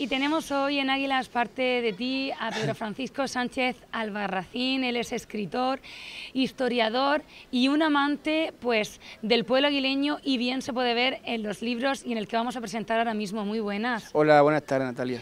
Y tenemos hoy en Águilas parte de ti a Pedro Francisco Sánchez Albarracín, él es escritor, historiador y un amante pues del pueblo aguileño y bien se puede ver en los libros y en el que vamos a presentar ahora mismo. Muy buenas. Hola, buenas tardes Natalia.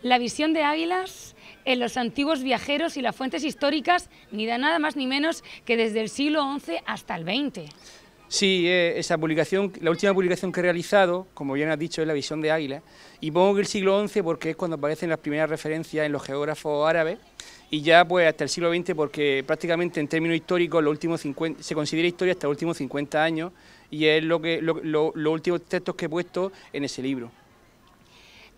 La visión de Águilas en los antiguos viajeros y las fuentes históricas, ni da nada más ni menos que desde el siglo XI hasta el XX. Sí, eh, esa publicación, la última publicación que he realizado, como bien has dicho, es La visión de Águila, y pongo que el siglo XI porque es cuando aparecen las primeras referencias en los geógrafos árabes, y ya pues hasta el siglo XX porque prácticamente en términos históricos los últimos se considera historia hasta los últimos 50 años, y es lo que, los últimos textos que he puesto en ese libro.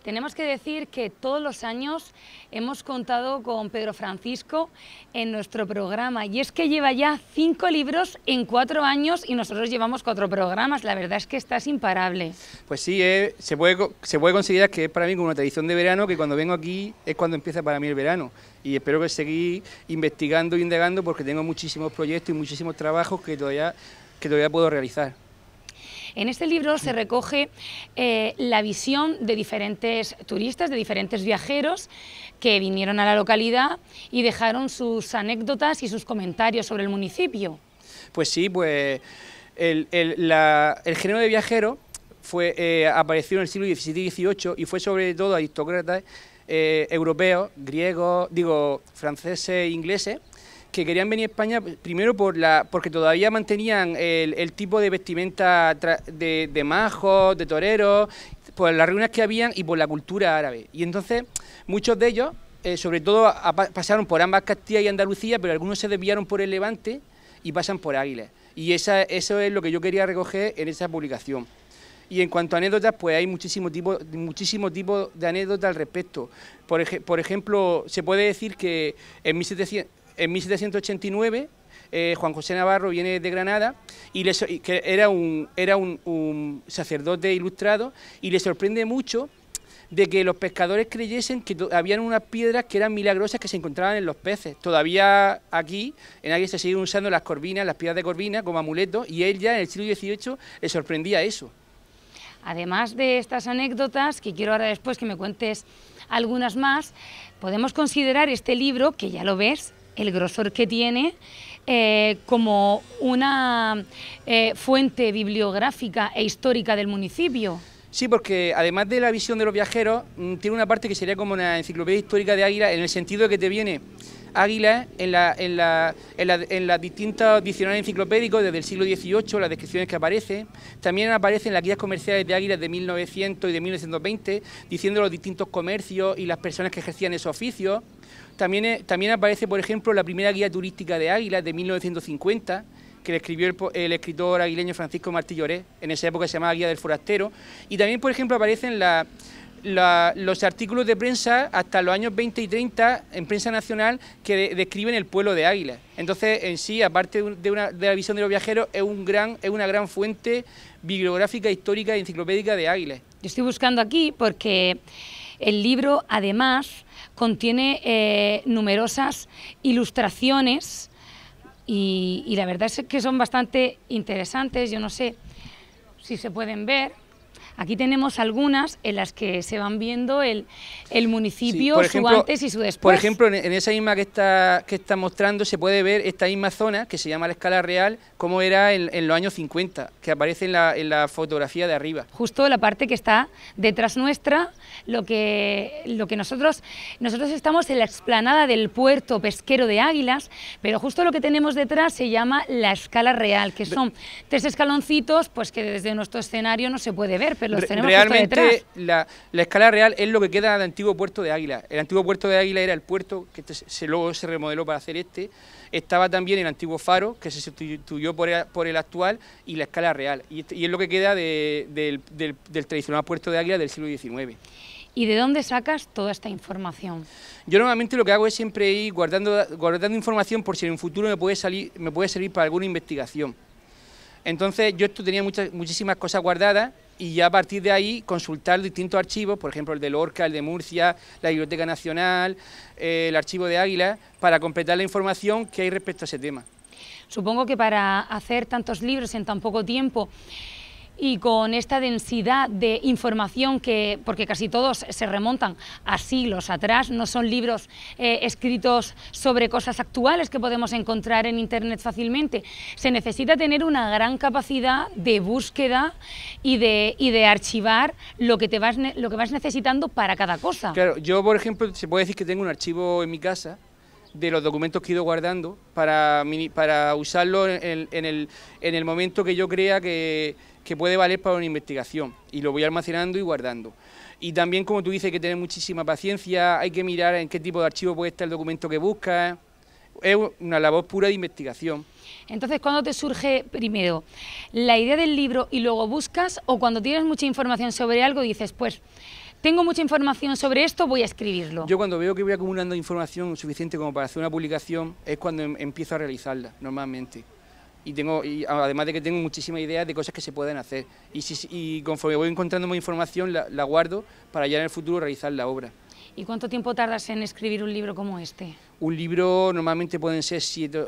Tenemos que decir que todos los años hemos contado con Pedro Francisco en nuestro programa y es que lleva ya cinco libros en cuatro años y nosotros llevamos cuatro programas. La verdad es que estás imparable. Pues sí, eh, se, puede, se puede considerar que es para mí como una tradición de verano que cuando vengo aquí es cuando empieza para mí el verano y espero que seguir investigando e indagando porque tengo muchísimos proyectos y muchísimos trabajos que todavía, que todavía puedo realizar. En este libro se recoge eh, la visión de diferentes turistas, de diferentes viajeros que vinieron a la localidad y dejaron sus anécdotas y sus comentarios sobre el municipio. Pues sí, pues el, género de viajero fue, eh, apareció en el siglo XVII y XVIII y fue sobre todo aristócratas europeo, eh, europeos, griegos, digo, franceses e ingleses, que querían venir a España primero por la, porque todavía mantenían el, tipo de vestimenta de, majos, de toreros, por las reuniones que habían y por la cultura árabe. Y entonces muchos de ellos, eh, sobre todo, pasaron por ambas Castilla y Andalucía, pero algunos se desviaron por el Levante y pasan por Águilas. Y eso es lo que yo quería recoger en esa publicación. Y en cuanto a anécdotas, pues hay muchísimo tipo, muchísimo tipo de anécdotas al respecto. Por, por ejemplo, se puede decir que en 1700 en 1789 eh, Juan José Navarro viene de Granada y, que era, un, era un, sacerdote ilustrado y le sorprende mucho de que los pescadores creyesen que habían unas piedras que eran milagrosas que se encontraban en los peces. Todavía aquí, en Águila, se siguen usando las corvinas, las piedras de corvina como amuleto y él ya en el siglo XVIII le sorprendía eso. Además de estas anécdotas, que quiero ahora después que me cuentes algunas más, podemos considerar este libro, que ya lo ves, el grosor que tiene eh, como una eh, fuente bibliográfica e histórica del municipio. Sí, porque además de la visión de los viajeros, mm, tiene una parte que sería como una enciclopedia histórica de Águila en el sentido de que te viene Águila en, la, en, las distintas diccionarios enciclopédicos desde el siglo XVIII, las descripciones que aparecen. También aparecen las guías comerciales de águilas de 1900 y de 1920, diciendo los distintos comercios y las personas que ejercían esos oficios. También, eh, también aparece, por ejemplo, la primera guía turística de Águila de 1950 que le escribió el, escritor aguileño Francisco Martilloré en esa época se llamaba Guía del Forastero, y también, por ejemplo, aparecen las los artículos de prensa hasta los años 20 y 30 en prensa nacional que describen el pueblo de Águila. Entonces, en sí, aparte de, la visión de los viajeros, es, un gran, es una gran fuente bibliográfica, histórica y enciclopédica de Águila. Yo estoy buscando aquí porque el libro, además, contiene eh, numerosas ilustraciones y, y la verdad es que son bastante interesantes. Yo no sé si se pueden ver. Aquí tenemos algunas en las que se van viendo el, municipio, su antes y su después. Por ejemplo, en, esa misma que está, que está mostrando se puede ver esta misma zona que se llama la escala real, como era en, los años 50, que aparece en la, en la fotografía de arriba. Justo la parte que está detrás nuestra, lo que, lo que nosotros, nosotros estamos en la explanada del puerto pesquero de Águilas, pero justo lo que tenemos detrás se llama la escala real, que son tres escaloncitos pues que desde nuestro escenario no se puede ver, Realmente La, escala real es lo que queda del antiguo puerto de Águila. El antiguo puerto de Águila era el puerto que se, luego se remodeló para hacer este. Estaba también el antiguo faro que se sustituyó por el, actual y la escala real. Y, este, es lo que queda del, tradicional puerto de Águila del siglo XIX. ¿Y de dónde sacas toda esta información? Yo normalmente lo que hago es siempre ir guardando, guardando información por si en un futuro me puede, salir, me puede servir para alguna investigación. Entonces yo esto tenía muchas, muchísimas cosas guardadas y ya a partir de ahí consultar distintos archivos, por ejemplo el de Lorca, el de Murcia, la Biblioteca Nacional, eh, el archivo de Águila, para completar la información que hay respecto a ese tema. Supongo que para hacer tantos libros en tan poco tiempo y con esta densidad de información que, porque casi todos se remontan a siglos atrás, no son libros eh, escritos sobre cosas actuales que podemos encontrar en Internet fácilmente, se necesita tener una gran capacidad de búsqueda y de, y de archivar lo que, te vas, lo que vas necesitando para cada cosa. Claro, yo por ejemplo, se puede decir que tengo un archivo en mi casa de los documentos que he ido guardando para, para usarlo en, el, momento que yo crea que, que puede valer para una investigación y lo voy almacenando y guardando. Y también, como tú dices, hay que tener muchísima paciencia, hay que mirar en qué tipo de archivo puede estar el documento que buscas. Es una labor pura de investigación. Entonces, ¿cuándo te surge primero la idea del libro y luego buscas? ¿O cuando tienes mucha información sobre algo dices, pues tengo mucha información sobre esto, voy a escribirlo. Yo cuando veo que voy acumulando información suficiente como para hacer una publicación es cuando em, empiezo a realizarla normalmente. Y, tengo, y además de que tengo muchísimas ideas de cosas que se pueden hacer. Y, si, conforme voy encontrando más información la, guardo para ya en el futuro realizar la obra. ¿Y cuánto tiempo tardas en escribir un libro como este? Un libro normalmente pueden ser 7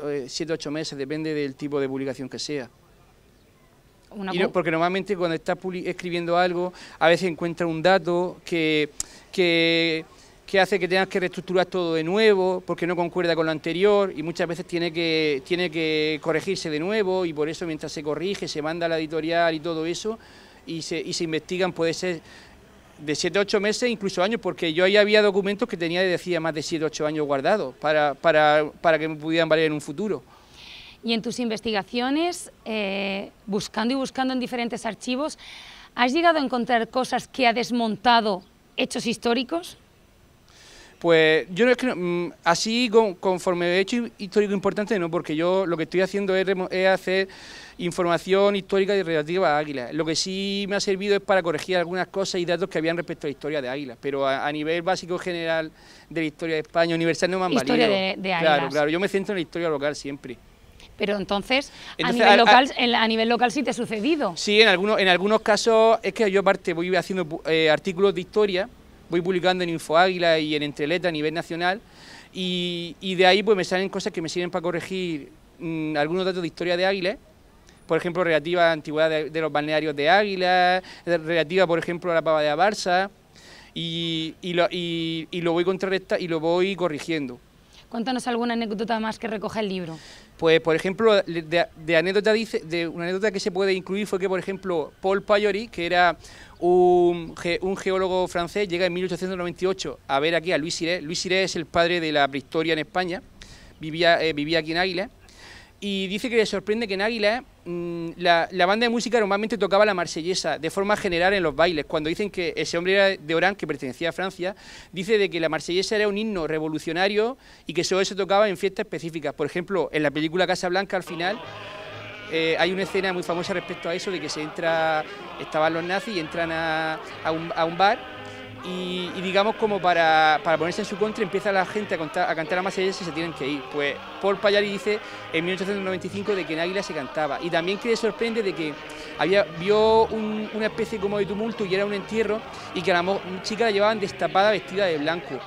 o 8 meses, depende del tipo de publicación que sea porque normalmente cuando está escribiendo algo, a veces encuentras un dato que, hace que tengas que reestructurar todo de nuevo, porque no concuerda con lo anterior, y muchas veces tiene que, tiene que corregirse de nuevo, y por eso mientras se corrige, se manda a la editorial y todo eso, y se, y se investigan, puede ser de 7 a 8 meses, incluso años, porque yo ahí había documentos que tenía, decía, más de 7 a 8 años guardados para, para, para que me pudieran valer en un futuro y en tus investigaciones, eh, buscando y buscando en diferentes archivos, ¿has llegado a encontrar cosas que ha desmontado hechos históricos? Pues yo no es que mm, así conforme he hecho histórico importante no, porque yo lo que estoy haciendo es, hacer información histórica y relativa a Águila. Lo que sí me ha servido es para corregir algunas cosas y datos que habían respecto a la historia de Águila, pero a, nivel básico general de la historia de España, universal no me han valido. Historia de, de Claro, claro, yo me centro en la historia local siempre. Pero entonces, a, nivel local, a, nivel local sí te ha sucedido. Sí, en algunos, en algunos casos es que yo aparte voy haciendo eh, artículos de historia, voy publicando en Info Águila y en Entreleta a nivel nacional y, de ahí pues me salen cosas que me sirven para corregir mm, algunos datos de historia de Águila por ejemplo, relativa a la antigüedad de, los balnearios de Águila, eh, relativa, por ejemplo, a la pava de Abarsa, y, lo, y, lo voy contrarrestando y lo voy corrigiendo. Cuéntanos alguna anécdota más que recoja el libro. Pues, por ejemplo, de, anécdota dice, de una anécdota que se puede incluir fue que, por ejemplo, Paul Payori, que era un, geólogo francés, llega en 1898 a ver aquí a Luis Siré. Luis Siré es el padre de la prehistoria en España, vivía, eh, vivía aquí en Águila y dice que le sorprende que en Águila mm, la, banda de música normalmente tocaba la marsellesa de forma general en los bailes. Cuando dicen que ese hombre era de Orán, que pertenecía a Francia, dice de que la marsellesa era un himno revolucionario y que solo se tocaba en fiestas específicas. Por ejemplo, en la película Casa Blanca al final eh, hay una escena muy famosa respecto a eso, de que se entra, estaban los nazis y entran a un bar y, digamos como para, ponerse en su contra empieza la gente a, cantar a cantar a Marsellesa y se tienen que ir. Pues Paul Payari dice en 1895 de que en Águila se cantaba y también que le sorprende de que había, vio una especie como de tumulto y era un entierro y que a la chica la llevaban destapada vestida de blanco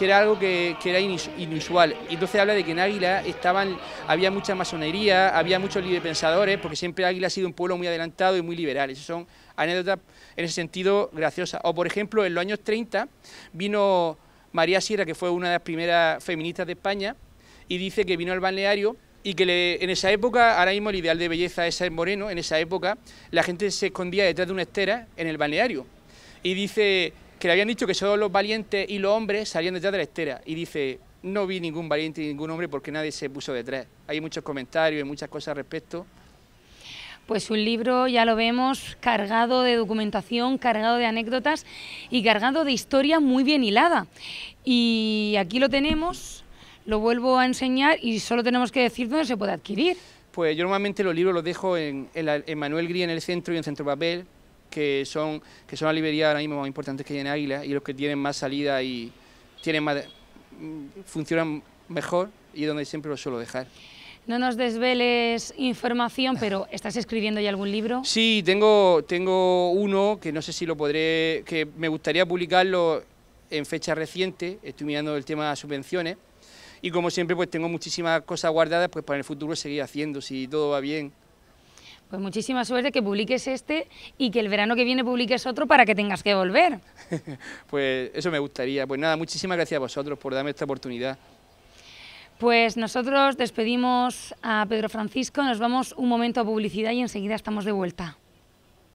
que era algo que, era inusual. entonces habla de que en Águila estaban, había mucha masonería, había muchos librepensadores, porque siempre Águila ha sido un pueblo muy adelantado y muy liberal. Esas son anécdotas en ese sentido graciosas. O por ejemplo, en los años 30 vino María Sierra, que fue una de las primeras feministas de España, y dice que vino al balneario y que en esa época, ahora mismo el ideal de belleza es ser moreno, en esa época la gente se escondía detrás de una estera en el balneario. Y dice que le habían dicho que solo los valientes y los hombres salían detrás de la estera. Y dice, no vi ningún valiente y ningún hombre porque nadie se puso detrás. Hay muchos comentarios y muchas cosas al respecto. Pues un libro, ya lo vemos, cargado de documentación, cargado de anécdotas y cargado de historia muy bien hilada. Y aquí lo tenemos, lo vuelvo a enseñar y solo tenemos que decir dónde se puede adquirir. Pues yo normalmente los libros los dejo en, Manuel Gris en el centro y en Centro Papel, que son, que son la librería ahora mismo más importantes que hay en Águila y los que tienen más salida y tienen más, mm, funcionan mejor y donde siempre los suelo dejar. No nos desveles información, pero ¿estás escribiendo ya algún libro? Sí, tengo, tengo uno que no sé si lo podré, que me gustaría publicarlo en fecha reciente, estoy mirando el tema de subvenciones y como siempre pues tengo muchísimas cosas guardadas pues para el futuro seguir haciendo, si todo va bien. Pues muchísima suerte que publiques este y que el verano que viene publiques otro para que tengas que volver. pues eso me gustaría. Pues nada, muchísimas gracias a vosotros por darme esta oportunidad. Pues nosotros despedimos a Pedro Francisco, nos vamos un momento a publicidad y enseguida estamos de vuelta.